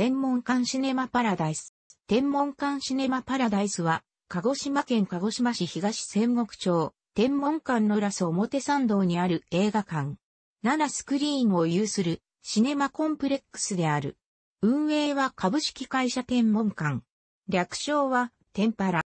天文館シネマパラダイス。天文館シネマパラダイスは、鹿児島県鹿児島市東仙国町、天文館のラス表参道にある映画館。7スクリーンを有するシネマコンプレックスである。運営は株式会社天文館。略称は、天パラ。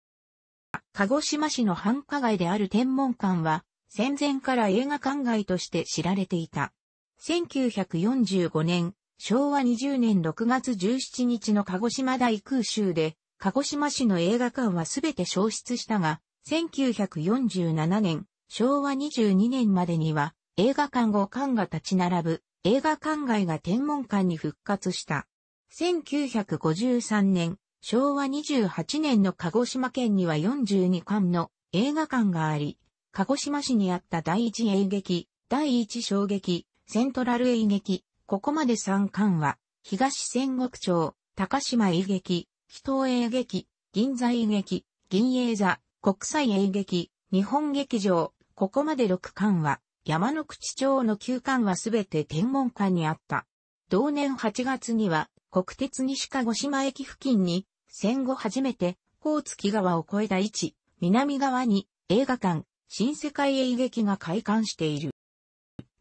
鹿児島市の繁華街である天文館は、戦前から映画館街として知られていた。1945年、昭和20年6月17日の鹿児島大空襲で、鹿児島市の映画館はすべて消失したが、1947年、昭和22年までには、映画館5館が立ち並ぶ、映画館街が天文館に復活した。1953年、昭和28年の鹿児島県には42館の映画館があり、鹿児島市にあった第一映劇、第一衝撃、セントラル映劇、ここまで三巻は、東戦国町、高島英劇、紀東英劇、銀座英劇、銀英座、国際映劇、日本劇場、ここまで6巻は、山の口町の9巻はすべて天文館にあった。同年8月には、国鉄西鹿児島駅付近に、戦後初めて、高月川を越えた位置、南側に、映画館、新世界映劇が開館している。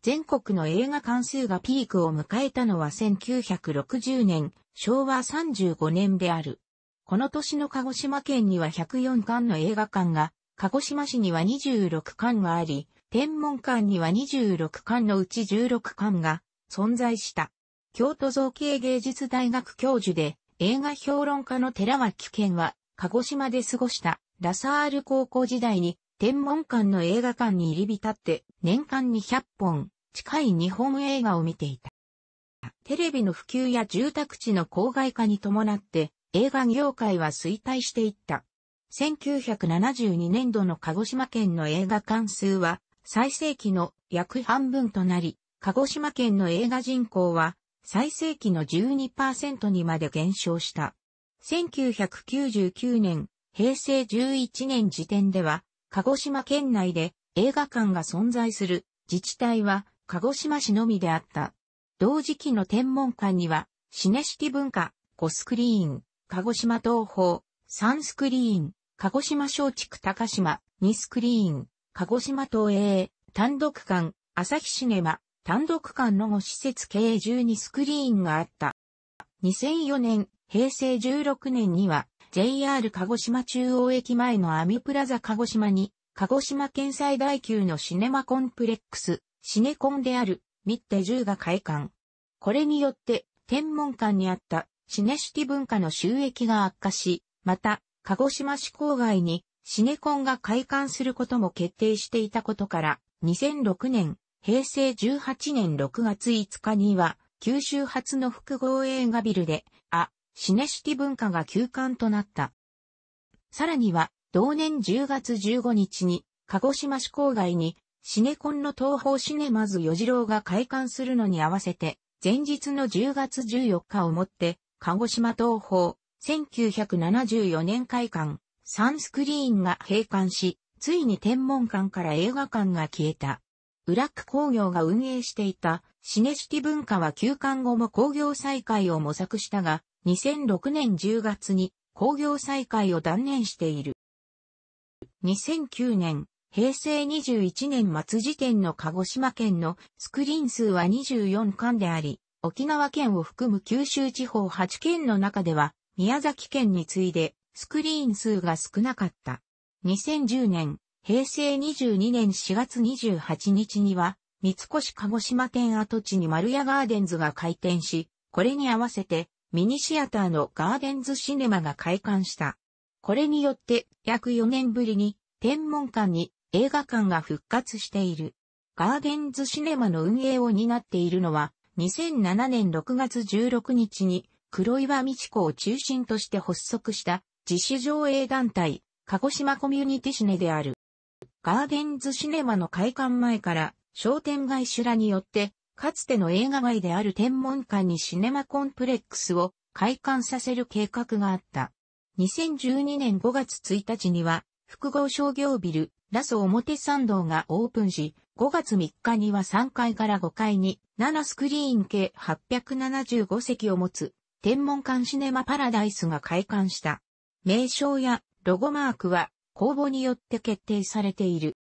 全国の映画関数がピークを迎えたのは1960年、昭和35年である。この年の鹿児島県には104館の映画館が、鹿児島市には26館があり、天文館には26館のうち16館が存在した。京都造形芸術大学教授で映画評論家の寺脇健は鹿児島で過ごしたラサール高校時代に天文館の映画館に入り浸って年間200本近い日本映画を見ていた。テレビの普及や住宅地の郊外化に伴って映画業界は衰退していった。1972年度の鹿児島県の映画館数は最盛期の約半分となり、鹿児島県の映画人口は最盛期の12%にまで減少した。1999年、平成11年時点では、鹿児島県内で映画館が存在する自治体は鹿児島市のみであった。同時期の天文館には、シネシティ文化、5スクリーン、鹿児島東方、3スクリーン、鹿児島松竹高島、2スクリーン、鹿児島東映、単独館、朝日シネマ、単独館の5施設計12スクリーンがあった。2004年、平成16年には、JR 鹿児島中央駅前のアミプラザ鹿児島に鹿児島県最大級のシネマコンプレックス、シネコンである、ミッテ10が開館。これによって、天文館にあったシネシティ文化の収益が悪化し、また、鹿児島市郊外にシネコンが開館することも決定していたことから、2006年、平成18年6月5日には、九州初の複合映画ビルで、あ、シネシティ文化が休館となった。さらには、同年10月15日に、鹿児島市郊外に、シネコンの東方シネマズ与次郎が開館するのに合わせて、前日の10月14日をもって、鹿児島東方、1974年開館、サンスクリーンが閉館し、ついに天文館から映画館が消えた。ラック工業が運営していたシネシティ文化は休館後も工業再開を模索したが、2006年10月に工業再開を断念している。2009年、平成21年末時点の鹿児島県のスクリーン数は24巻であり、沖縄県を含む九州地方8県の中では、宮崎県に次いでスクリーン数が少なかった。2010年、平成22年4月28日には、三越鹿児島県跡地に丸屋ガーデンズが開店し、これに合わせてミニシアターのガーデンズシネマが開館した。これによって約4年ぶりに天文館に映画館が復活している。ガーデンズシネマの運営を担っているのは、2007年6月16日に黒岩美智子を中心として発足した自主上映団体、鹿児島コミュニティシネである。ガーデンズシネマの開館前から商店街修羅によって、かつての映画街である天文館にシネマコンプレックスを開館させる計画があった。2012年5月1日には複合商業ビル、ラス表参道がオープンし、5月3日には3階から5階に7スクリーン計875席を持つ天文館シネマパラダイスが開館した。名称やロゴマークは公募によって決定されている。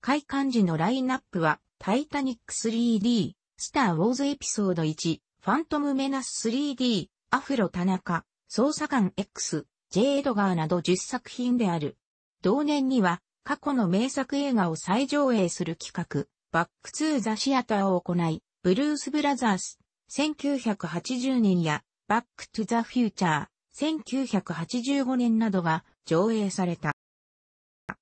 開館時のラインナップはタイタニック 3D、スターウォーズエピソード1、ファントムメナス 3D、アフロ田中、捜査官 X、ジェエドガーなど10作品である。同年には、過去の名作映画を再上映する企画、バックツーザシアターを行い、ブルース・ブラザース、1980年や、バックトゥザ・フューチャー、1985年などが上映された。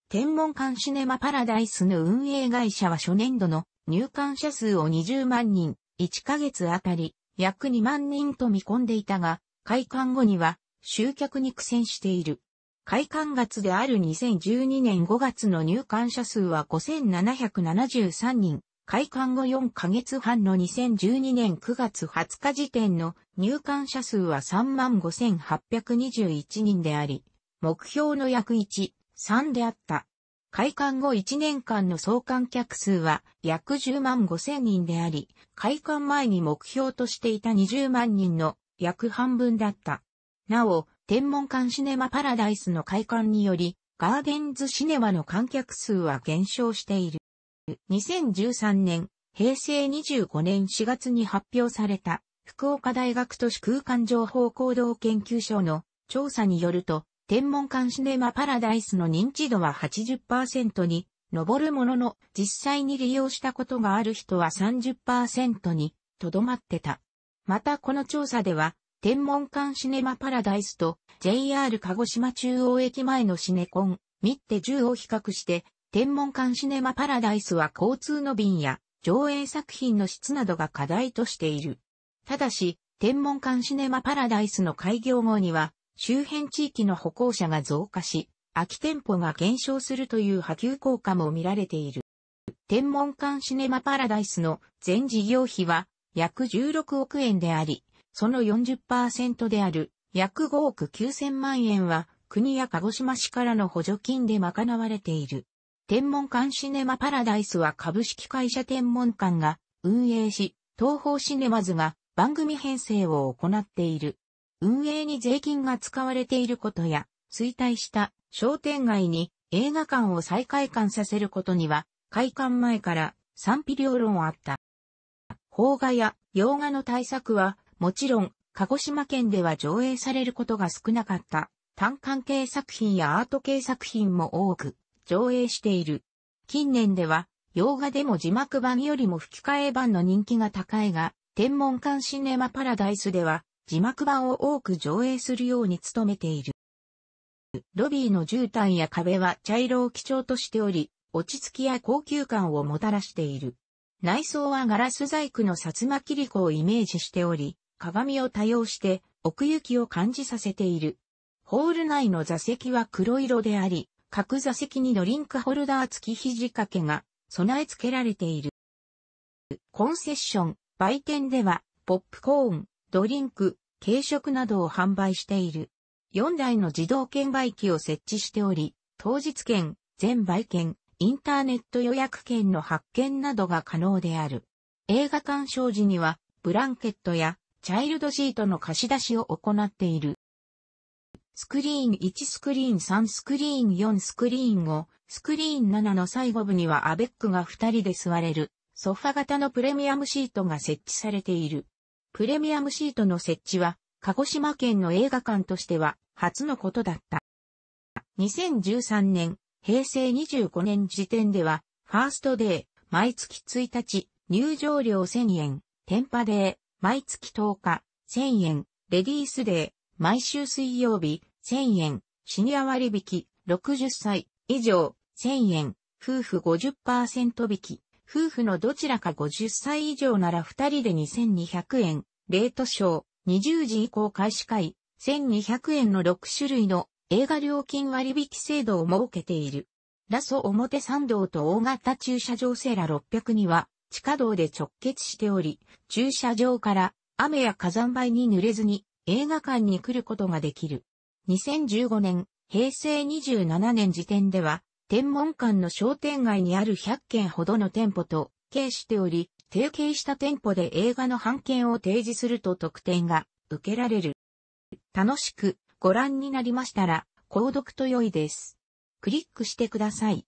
天文館シネマパラダイスの運営会社は初年度の入館者数を20万人、1ヶ月あたり約2万人と見込んでいたが、開館後には集客に苦戦している。開館月である2012年5月の入館者数は5773人、開館後4ヶ月半の2012年9月20日時点の入館者数は35,821人であり、目標の約1、3であった。開館後1年間の総観客数は約10万5000人であり、開館前に目標としていた20万人の約半分だった。なお、天文館シネマパラダイスの開館により、ガーデンズシネマの観客数は減少している。2013年、平成25年4月に発表された、福岡大学都市空間情報行動研究所の調査によると、天文館シネマパラダイスの認知度は80%に上るものの、実際に利用したことがある人は30%にとどまってた。またこの調査では、天文館シネマパラダイスと JR 鹿児島中央駅前のシネコン、ミッテ10を比較して、天文館シネマパラダイスは交通の便や上映作品の質などが課題としている。ただし、天文館シネマパラダイスの開業後には、周辺地域の歩行者が増加し、空き店舗が減少するという波及効果も見られている。天文館シネマパラダイスの全事業費は約16億円であり、その40%である約5億9000万円は国や鹿児島市からの補助金で賄われている。天文館シネマパラダイスは株式会社天文館が運営し、東方シネマズが番組編成を行っている。運営に税金が使われていることや、衰退した商店街に映画館を再開館させることには、開館前から賛否両論あった。邦画や洋画の対策はもちろん、鹿児島県では上映されることが少なかった、単関系作品やアート系作品も多く、上映している。近年では、洋画でも字幕版よりも吹き替え版の人気が高いが、天文館シネマパラダイスでは、字幕版を多く上映するように努めている。ロビーの絨毯や壁は茶色を基調としており、落ち着きや高級感をもたらしている。内装はガラス細工の薩摩切子をイメージしており、鏡を多用して奥行きを感じさせている。ホール内の座席は黒色であり、各座席にドリンクホルダー付き肘掛けが備え付けられている。コンセッション、売店では、ポップコーン、ドリンク、軽食などを販売している。4台の自動券売機を設置しており、当日券、全売券、インターネット予約券の発券などが可能である。映画鑑賞時には、ブランケットやチャイルドシートの貸し出しを行っている。スクリーン1スクリーン3スクリーン4スクリーン5、スクリーン7の最後部にはアベックが2人で座れる、ソファ型のプレミアムシートが設置されている。プレミアムシートの設置は、鹿児島県の映画館としては初のことだった。2013年、平成25年時点では、ファーストデー、毎月1日、入場料1000円、テンパデー、毎月10日、1000円、レディースデー、毎週水曜日、1000円、シニア割引、60歳以上、1000円、夫婦50%引き、夫婦のどちらか50歳以上なら2人で2200円、レートショー、20時以降開始会、1200円の6種類の映画料金割引制度を設けている。ラソ表参道と大型駐車場セーラ600には、地下道で直結しており、駐車場から雨や火山灰に濡れずに映画館に来ることができる。2015年、平成27年時点では、天文館の商店街にある100件ほどの店舗と、営しており、提携した店舗で映画の版権を提示すると特典が受けられる。楽しくご覧になりましたら、購読と良いです。クリックしてください。